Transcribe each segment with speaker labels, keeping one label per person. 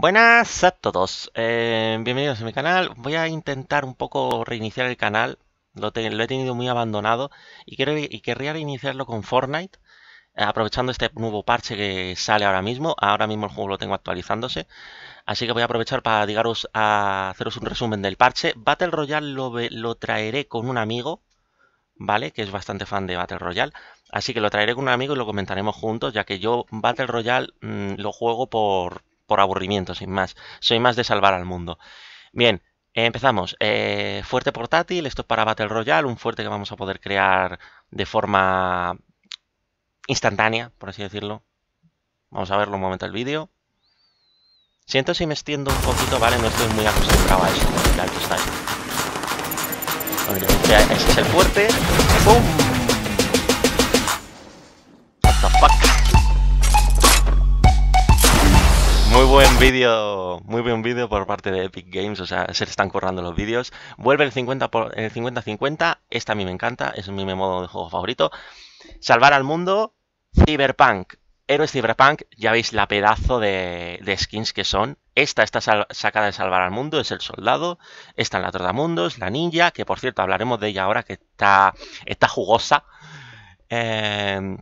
Speaker 1: Buenas a todos, eh, bienvenidos a mi canal. Voy a intentar un poco reiniciar el canal, lo, lo he tenido muy abandonado y, querría reiniciarlo con Fortnite, eh, aprovechando este nuevo parche que sale ahora mismo. Ahora mismo el juego lo tengo actualizándose, así que voy a aprovechar para digaros a haceros un resumen del parche. Battle Royale lo, traeré con un amigo, ¿vale? Que es bastante fan de Battle Royale. Así que lo traeré con un amigo y lo comentaremos juntos, ya que yo Battle Royale mm, lo juego por, por aburrimiento, sin más. Soy más de salvar al mundo. Bien, empezamos. Eh, fuerte portátil, esto es para Battle Royale, un fuerte que vamos a poder crear de forma instantánea, por así decirlo. Vamos a verlo un momento el vídeo. Siento si me extiendo un poquito, ¿vale? No estoy muy acostumbrado a esto, Ese este es el fuerte. ¡Pum! buen vídeo, muy buen vídeo por parte de Epic Games, o sea, se le están currando los vídeos. Vuelve el 50-50, esta a mí me encanta, es mi modo de juego favorito. Salvar al mundo, Cyberpunk, héroes Cyberpunk, ya veis la pedazo de, skins que son. Esta está sacada de Salvar al Mundo, es el soldado. Esta en la mundos, la ninja, que por cierto hablaremos de ella ahora, que está, está jugosa. Eh,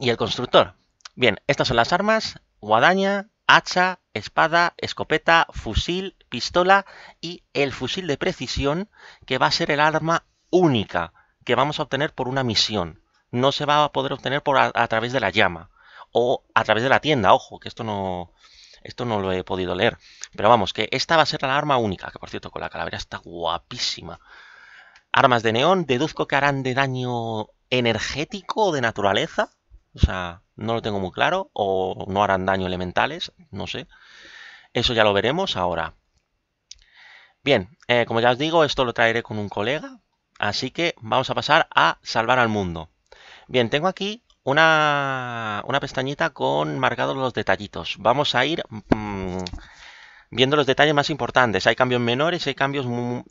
Speaker 1: y el constructor. Bien, estas son las armas, guadaña, hacha, espada, escopeta, fusil, pistola y el fusil de precisión, que va a ser el arma única que vamos a obtener por una misión. No se va a poder obtener por a, través de la llama o a través de la tienda, ojo, que esto no esto no lo he podido leer, pero vamos, que esta va a ser la arma única, que por cierto con la calavera está guapísima. Armas de neón, deduzco que harán de daño energético o de naturaleza, o sea, no lo tengo muy claro. O no harán daño elementales. No sé. Eso ya lo veremos ahora. Bien, eh, como ya os digo, esto lo traeré con un colega. Así que vamos a pasar a salvar al mundo. Bien, tengo aquí una, pestañita con marcados los detallitos. Vamos a ir mm, viendo los detalles más importantes. Hay cambios menores, hay cambios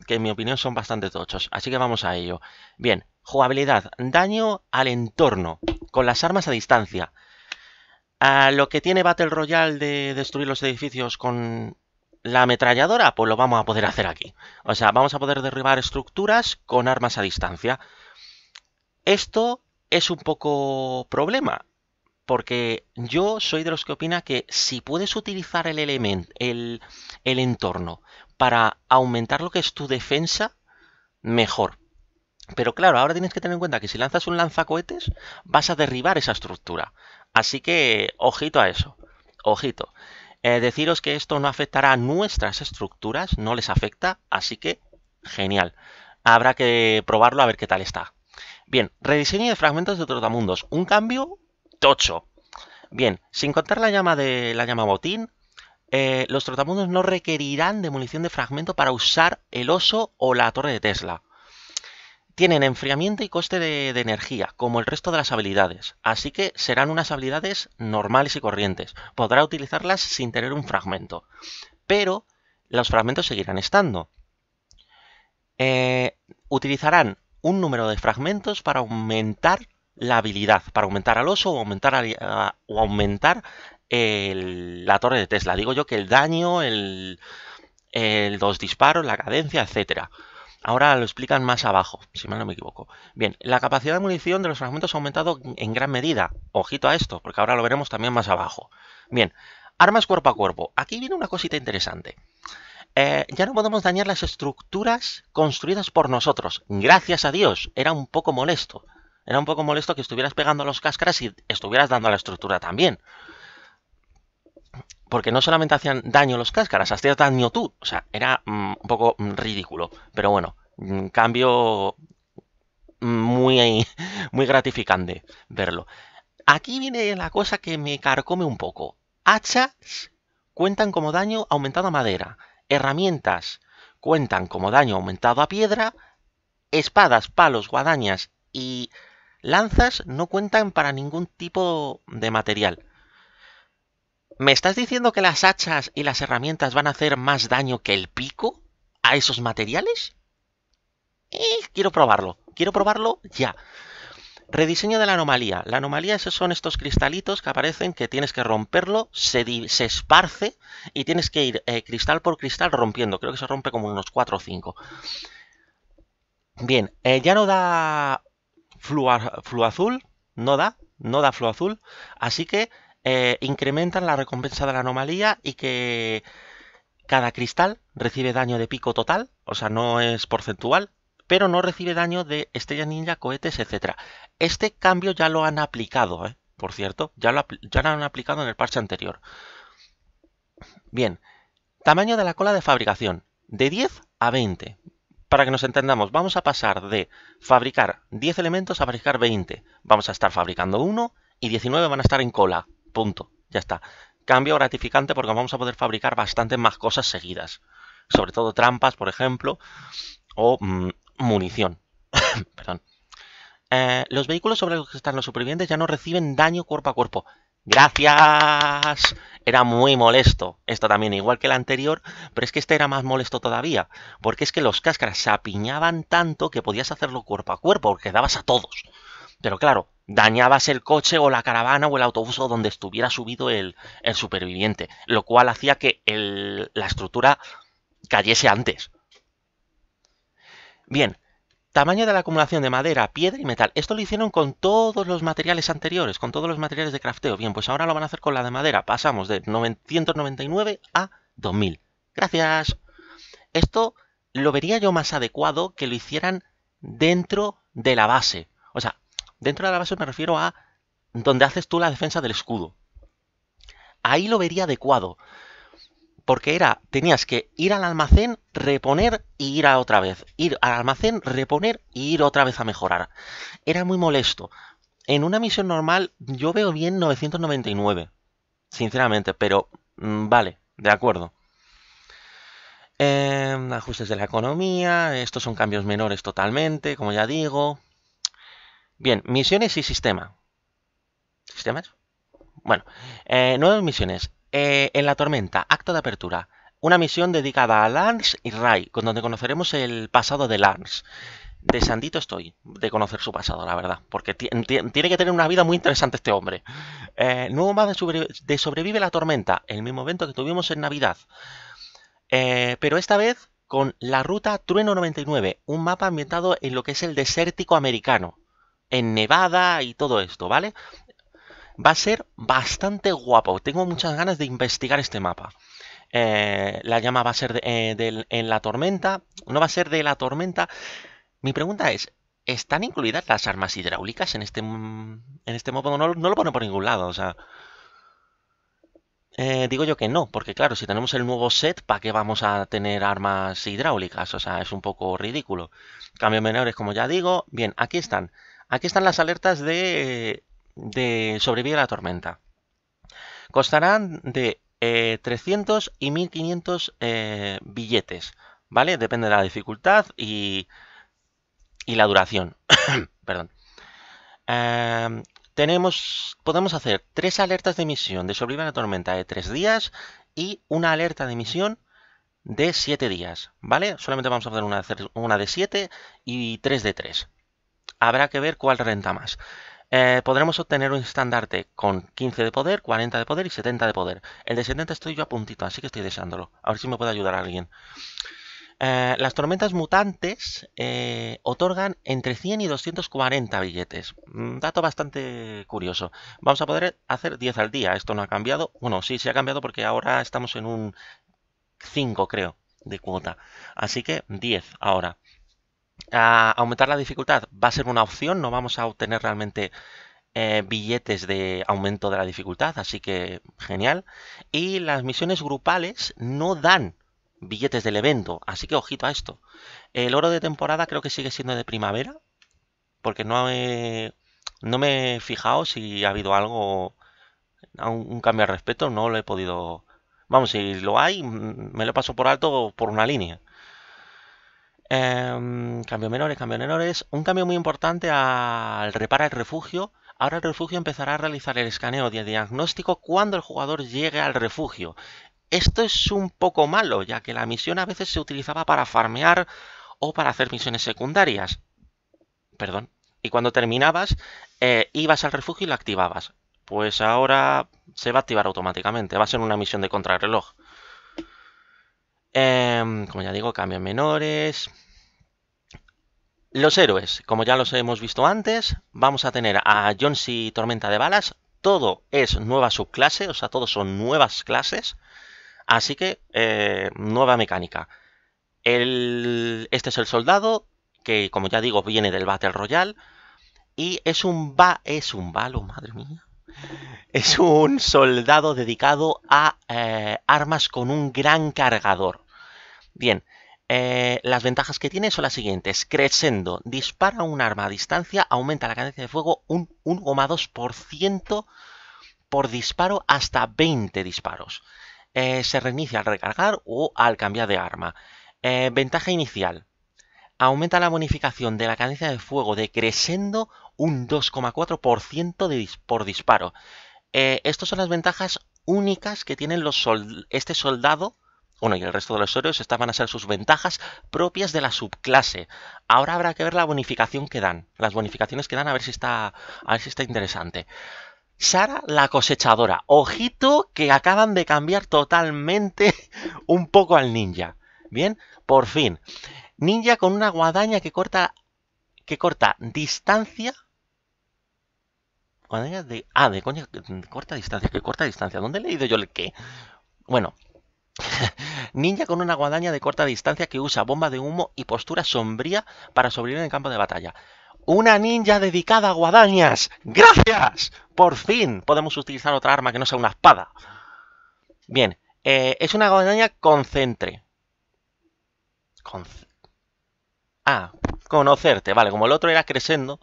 Speaker 1: que en mi opinión son bastante tochos. Así que vamos a ello. Bien, jugabilidad, daño al entorno con las armas a distancia. A lo que tiene Battle Royale de destruir los edificios con la ametralladora, pues lo vamos a poder hacer aquí. O sea, vamos a poder derribar estructuras con armas a distancia. Esto es un poco problema, porque yo soy de los que opina que si puedes utilizar el elemento, el, el entorno para aumentar lo que es tu defensa, mejor. Pero claro, ahora tienes que tener en cuenta que si lanzas un lanzacohetes, vas a derribar esa estructura. Así que, ojito a eso. Ojito. Eh, deciros que esto no afectará a nuestras estructuras, no les afecta, así que genial. Habrá que probarlo a ver qué tal está. Bien, rediseño de fragmentos de Trotamundos. Un cambio tocho. Bien, sin contar la llama de la llama botín, eh, los Trotamundos no requerirán demolición de fragmento para usar el oso o la torre de Tesla. Tienen enfriamiento y coste de, energía, como el resto de las habilidades, así que serán unas habilidades normales y corrientes. Podrá utilizarlas sin tener un fragmento, pero los fragmentos seguirán estando. Eh, utilizarán un número de fragmentos para aumentar la habilidad, para aumentar al oso o aumentar, la torre de Tesla. Digo yo que el daño, el, dos disparos, la cadencia, etcétera. Ahora lo explican más abajo, si mal no me equivoco. Bien, la capacidad de munición de los fragmentos ha aumentado en gran medida. Ojito a esto, porque ahora lo veremos también más abajo. Bien, armas cuerpo a cuerpo. Aquí viene una cosita interesante. Eh, ya no podemos dañar las estructuras construidas por nosotros. Gracias a Dios, era un poco molesto. Era un poco molesto que estuvieras pegando los cáscaras y estuvieras dando a la estructura también porque no solamente hacían daño los cáscaras, hacían daño tú. O sea, era mm, un poco mm, ridículo. Pero bueno, mm, cambio muy, muy gratificante verlo. Aquí viene la cosa que me carcome un poco. Hachas cuentan como daño aumentado a madera. Herramientas cuentan como daño aumentado a piedra. Espadas, palos, guadañas y lanzas no cuentan para ningún tipo de material. ¿Me estás diciendo que las hachas y las herramientas van a hacer más daño que el pico a esos materiales? quiero probarlo. Quiero probarlo ya. Rediseño de la anomalía. La anomalía esos son estos cristalitos que aparecen que tienes que romperlo, se, esparce y tienes que ir eh, cristal por cristal rompiendo. Creo que se rompe como unos 4 o 5. Bien, eh, ya no da fluo, flu azul, no da, no da fluo azul, así que eh, incrementan la recompensa de la anomalía y que cada cristal recibe daño de pico total, o sea, no es porcentual, pero no recibe daño de estrella ninja, cohetes, etc. Este cambio ya lo han aplicado, ¿eh? por cierto, ya lo, ya lo han aplicado en el parche anterior. Bien, tamaño de la cola de fabricación, de 10 a 20. Para que nos entendamos, vamos a pasar de fabricar 10 elementos a fabricar 20. Vamos a estar fabricando uno y 19 van a estar en cola, Punto. Ya está. Cambio gratificante porque vamos a poder fabricar bastantes más cosas seguidas. Sobre todo trampas, por ejemplo, o mm, munición. Perdón. Eh, los vehículos sobre los que están los supervivientes ya no reciben daño cuerpo a cuerpo. Gracias. Era muy molesto. Esto también, igual que el anterior, pero es que este era más molesto todavía. Porque es que los cáscaras se apiñaban tanto que podías hacerlo cuerpo a cuerpo, porque dabas a todos. Pero claro, dañabas el coche o la caravana o el autobús o donde estuviera subido el, superviviente, lo cual hacía que la estructura cayese antes. Bien, tamaño de la acumulación de madera, piedra y metal. Esto lo hicieron con todos los materiales anteriores, con todos los materiales de crafteo. Bien, pues ahora lo van a hacer con la de madera. Pasamos de 999 a 2000. Gracias. Esto lo vería yo más adecuado que lo hicieran dentro de la base. O sea, Dentro de la base me refiero a donde haces tú la defensa del escudo. Ahí lo vería adecuado. Porque era, tenías que ir al almacén, reponer y ir a otra vez. Ir al almacén, reponer y ir otra vez a mejorar. Era muy molesto. En una misión normal yo veo bien 999. Sinceramente, pero mm, vale, de acuerdo. Em, ajustes de la economía, estos son cambios menores totalmente, como ya digo. Bien, misiones y sistema. ¿Sistemas? Bueno, eh, nuevas misiones. Eh, en la tormenta, acto de apertura. Una misión dedicada a Lance y Ray, con donde conoceremos el pasado de Lance. De Sandito estoy, de conocer su pasado, la verdad, porque tiene que tener una vida muy interesante este hombre. Eh, nuevo mapa de, de, Sobrevive la Tormenta, el mismo evento que tuvimos en Navidad. pero esta vez con la ruta Trueno 99, un mapa ambientado en lo que es el desértico americano en Nevada y todo esto, ¿vale? Va a ser bastante guapo. Tengo muchas ganas de investigar este mapa. Eh, la llama va a ser eh, en la tormenta. No va a ser de la tormenta. Mi pregunta es, ¿están incluidas las armas hidráulicas en este, en este No, lo pone por ningún lado, o sea... Eh, digo yo que no, porque claro, si tenemos el nuevo set, ¿para qué vamos a tener armas hidráulicas? O sea, es un poco ridículo. Cambios menores, como ya digo. Bien, aquí están. Aquí están las alertas de, sobrevivir a la tormenta. Costarán de 300 eh, y 1500 eh, billetes, ¿vale? Depende de la dificultad y, la duración. Perdón. Em, tenemos, podemos hacer tres alertas de misión de sobrevivir a la tormenta de tres días y una alerta de misión de siete días, ¿vale? Solamente vamos a hacer una, una de siete y tres de tres habrá que ver cuál renta más. Eh, podremos obtener un estandarte con 15 de poder, 40 de poder y 70 de poder. El de 70 estoy yo a puntito, así que estoy deseándolo. A ver si me puede ayudar alguien. Eh, las tormentas mutantes eh, otorgan entre 100 y 240 billetes. Mm, dato bastante curioso. Vamos a poder hacer 10 al día. Esto no ha cambiado. Bueno, sí, se ha cambiado porque ahora estamos en un 5, creo, de cuota. Así que 10 ahora. A aumentar la dificultad va a ser una opción, no vamos a obtener realmente eh, billetes de aumento de la dificultad, así que genial. Y las misiones grupales no dan billetes del evento, así que ojito a esto. El oro de temporada creo que sigue siendo de primavera, porque no, no me he fijado si ha habido algo, un cambio al respecto, no lo he podido... Vamos, si lo hay, mm, me lo paso por alto por una línea. Em, cambio menores, cambio menores. Un cambio muy importante al reparar el refugio. Ahora el refugio empezará a realizar el escaneo de diagnóstico cuando el jugador llegue al refugio. Esto es un poco malo, ya que la misión a veces se utilizaba para farmear o para hacer misiones secundarias. Perdón. Y cuando terminabas, eh, ibas al refugio y lo activabas. Pues ahora se va a activar automáticamente. Va a ser una misión de contrarreloj. Em, como ya digo, cambios menores. Los héroes, como ya los hemos visto antes, vamos a tener a C. Tormenta de Balas. Todo es nueva subclase, o sea, todos son nuevas clases. Así que, eh, nueva mecánica. este es el soldado, que como ya digo, viene del Battle Royale. Y es un va. Es un balo, madre mía. Es un soldado dedicado a eh, armas con un gran cargador. Bien, eh, las ventajas que tiene son las siguientes. Crescendo, dispara un arma a distancia, aumenta la cadencia de fuego un 1,2% por disparo hasta 20 disparos. Eh, se reinicia al recargar o al cambiar de arma. ventaja inicial, aumenta la bonificación de la cadencia de fuego de Crescendo un 2,4% por disparo. Eh, estas son las ventajas únicas que tienen los este soldado. Bueno, y el resto de los héroes, estas van a ser sus ventajas propias de la subclase. Ahora habrá que ver la bonificación que dan. Las bonificaciones que dan a ver si está, a ver si está interesante. Sara la cosechadora. Ojito que acaban de cambiar totalmente un poco al ninja. Bien, por fin. Ninja con una guadaña que corta que corta distancia Guadaña de. Ah, de, coña, de corta distancia. ¿Qué corta distancia? ¿Dónde he leído yo el qué? Bueno. Ninja con una guadaña de corta distancia que usa bomba de humo y postura sombría para sobrevivir en el campo de batalla. Una ninja dedicada a guadañas. ¡Gracias! Por fin podemos utilizar otra arma que no sea una espada. Bien. Eh, es una guadaña concentre. Con... Ah, conocerte. Vale, como el otro era creciendo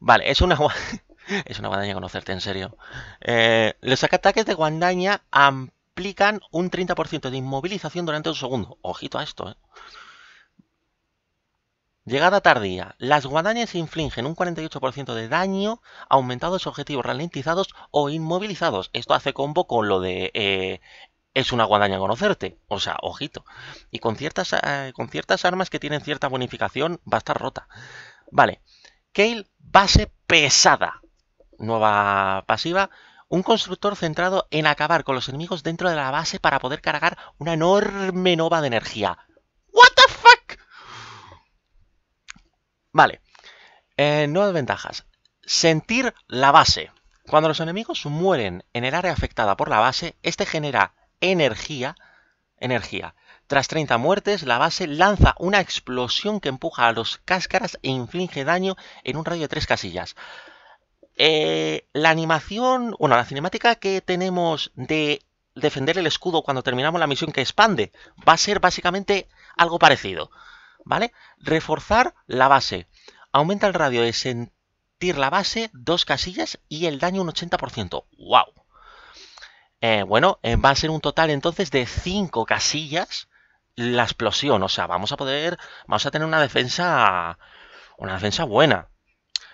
Speaker 1: Vale, es una, es una guadaña conocerte, en serio. Eh, los ataques de guadaña aplican un 30% de inmovilización durante un segundo. Ojito a esto, ¿eh? Llegada tardía. Las guadañas infligen un 48% de daño aumentados objetivos ralentizados o inmovilizados. Esto hace combo con lo de eh, es una guadaña conocerte. O sea, ojito. Y con ciertas, eh, con ciertas armas que tienen cierta bonificación va a estar rota. Vale. Kale, base pesada. Nueva pasiva. Un constructor centrado en acabar con los enemigos dentro de la base para poder cargar una enorme nova de energía. ¿What the fuck? Vale. Eh, nuevas ventajas. Sentir la base. Cuando los enemigos mueren en el área afectada por la base, este genera energía. Energía tras 30 muertes, la base lanza una explosión que empuja a los cáscaras e inflige daño en un radio de tres casillas. Eh, la animación, bueno, la cinemática que tenemos de defender el escudo cuando terminamos la misión que expande va a ser básicamente algo parecido, ¿vale? Reforzar la base. Aumenta el radio de sentir la base dos casillas y el daño un 80%. ¡Wow! Eh, bueno, eh, va a ser un total entonces de 5 casillas la explosión. O sea, vamos a poder, vamos a tener una defensa, una defensa buena.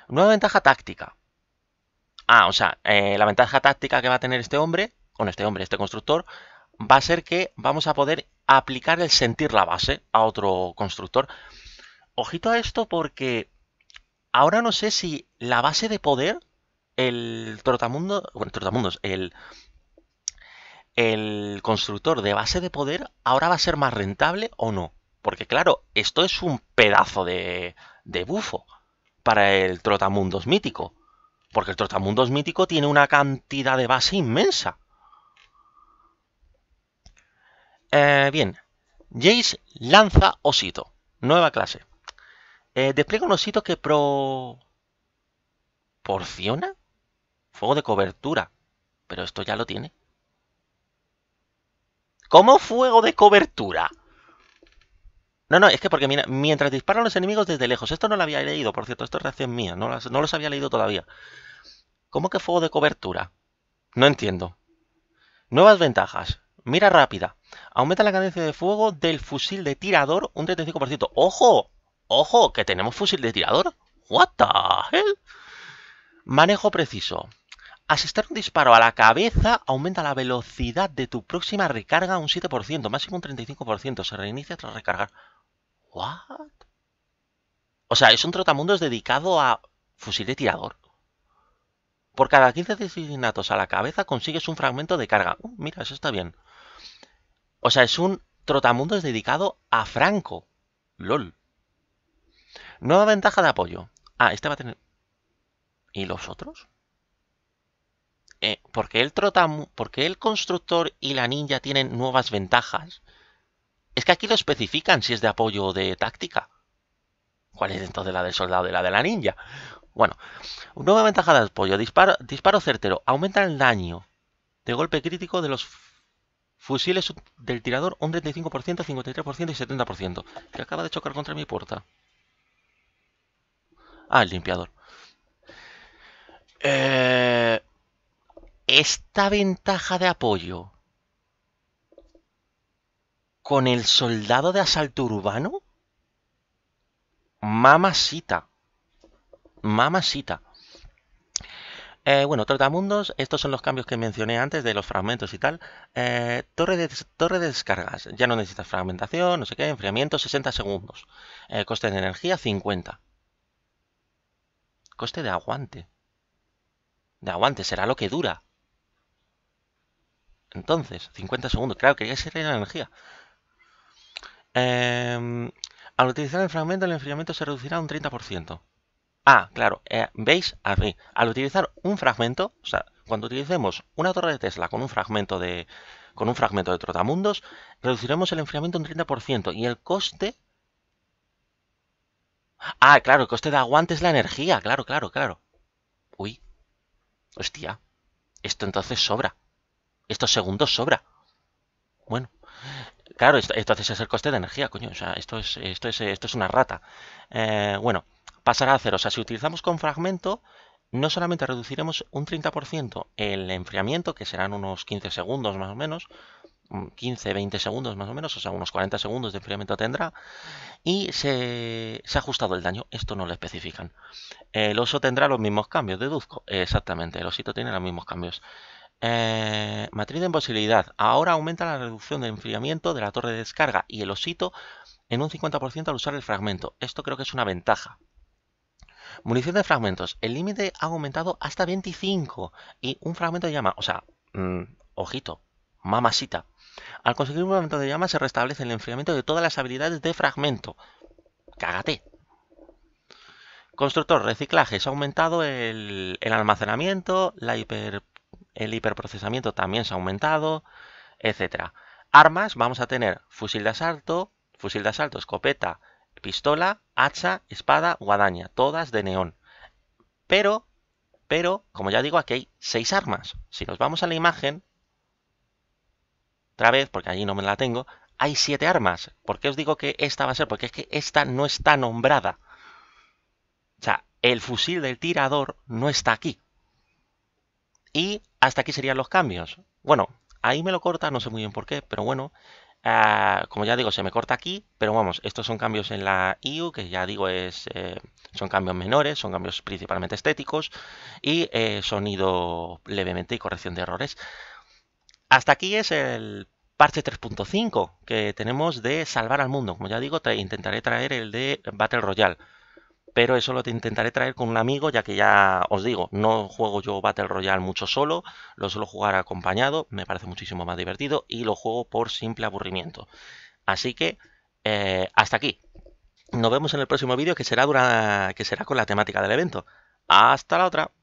Speaker 1: Nueva ventaja táctica. Ah, o sea, eh, la ventaja táctica que va a tener este hombre, con este hombre, este constructor, va a ser que vamos a poder aplicar el sentir la base a otro constructor. Ojito a esto porque ahora no sé si la base de poder, el trotamundo, bueno, trotamundos, el el constructor de base de poder ahora va a ser más rentable o no. Porque claro, esto es un pedazo de, de bufo para el Trotamundos mítico. Porque el Trotamundos mítico tiene una cantidad de base inmensa. Eh, bien, Jace lanza osito. Nueva clase. Eh, despliega un osito que pro... ¿Porciona? Fuego de cobertura. Pero esto ya lo tiene. ¿Cómo fuego de cobertura? No, no, es que porque mira, mientras disparan los enemigos desde lejos. Esto no lo había leído, por cierto, esto es reacción mía, no, no los había leído todavía. ¿Cómo que fuego de cobertura? No entiendo. Nuevas ventajas. Mira rápida. Aumenta la cadencia de fuego del fusil de tirador un 35%. ¡Ojo! ¡Ojo! Que tenemos fusil de tirador. ¿What the hell? Manejo preciso. Asistir un disparo a la cabeza aumenta la velocidad de tu próxima recarga un 7%, máximo un 35%. Se reinicia tras recargar. ¿What? O sea, es un trotamundos dedicado a fusil de tirador. Por cada 15 asesinatos a la cabeza consigues un fragmento de carga. Uh, mira, eso está bien. O sea, es un trotamundos dedicado a Franco. LOL. Nueva ventaja de apoyo. Ah, este va a tener... ¿Y los otros? Eh, porque el constructor y la ninja tienen nuevas ventajas. Es que aquí lo especifican si es de apoyo o de táctica. ¿Cuál es entonces la del soldado y la de la ninja? Bueno, nueva ventaja de apoyo, disparo, disparo certero, aumenta el daño de golpe crítico de los fusiles del tirador un 35%, 53% y 70%, que acaba de chocar contra mi puerta. Ah, el limpiador. Eh, esta ventaja de apoyo con el soldado de asalto urbano? ¡Mamasita! Mamacita. Eh, bueno, mundos. estos son los cambios que mencioné antes de los fragmentos y tal. Eh, torre, de, torre de descargas, ya no necesitas fragmentación, no sé qué, enfriamiento 60 segundos. Eh, coste de energía 50. Coste de aguante. De aguante, será lo que dura. Entonces, 50 segundos. Claro, quería ser la energía. Em, al utilizar el fragmento, el enfriamiento se reducirá un 30%. Ah, claro, eh, veis, Así, al utilizar un fragmento, o sea, cuando utilicemos una torre de Tesla con un fragmento de con un fragmento de trotamundos, reduciremos el enfriamiento un 30% y el coste Ah, claro, el coste de aguante es la energía, claro, claro, claro. Uy. Hostia. Esto entonces sobra. Estos segundos sobra. Bueno, claro, esto, entonces es el coste de energía, coño. O sea, esto es, esto es, esto es una rata. Eh, bueno, pasará a cero. O sea, si utilizamos con fragmento, no solamente reduciremos un 30% el enfriamiento, que serán unos 15 segundos más o menos, 15, mm, 20 segundos más o menos, o sea, unos 40 segundos de enfriamiento tendrá, y se, se ha ajustado el daño, esto no lo especifican. El oso tendrá los mismos cambios, deduzco, exactamente, el osito tiene los mismos cambios. Eh, matriz de imposibilidad. Ahora aumenta la reducción del enfriamiento de la torre de descarga y el osito en un 50% al usar el fragmento. Esto creo que es una ventaja. Munición de fragmentos. El límite ha aumentado hasta 25 y un fragmento de llama. O sea, mm, ojito, mamasita. Al conseguir un fragmento de llama se restablece el enfriamiento de todas las habilidades de fragmento. Cágate. Constructor, reciclaje. Se ha aumentado el, el almacenamiento, la hiper el hiperprocesamiento también se ha aumentado, Etcétera. Armas, vamos a tener fusil de asalto, fusil de asalto, escopeta, pistola, hacha, espada, guadaña, todas de neón. Pero, pero, como ya digo, aquí hay seis armas. Si nos vamos a la imagen, otra vez, porque allí no me la tengo, hay siete armas. ¿Por qué os digo que esta va a ser? Porque es que esta no está nombrada. O sea, el fusil del tirador no está aquí. Y hasta aquí serían los cambios. Bueno, ahí me lo corta, no sé muy bien por qué, pero bueno, ah, como ya digo, se me corta aquí, pero vamos, estos son cambios en la IU, que ya digo, es, eh, son cambios menores, son cambios principalmente estéticos, y eh, sonido levemente y corrección de errores. Hasta aquí es el parche 3.5 que tenemos de Salvar al Mundo. Como ya digo, intentaré traer el de Battle Royale pero eso lo te intentaré traer con un amigo, ya que ya os digo, no juego yo Battle Royale mucho solo, lo suelo jugar acompañado, me parece muchísimo más divertido y lo juego por simple aburrimiento. Así que, eh, hasta aquí. Nos vemos en el próximo vídeo que será, dura, que será con la temática del evento. Hasta la otra.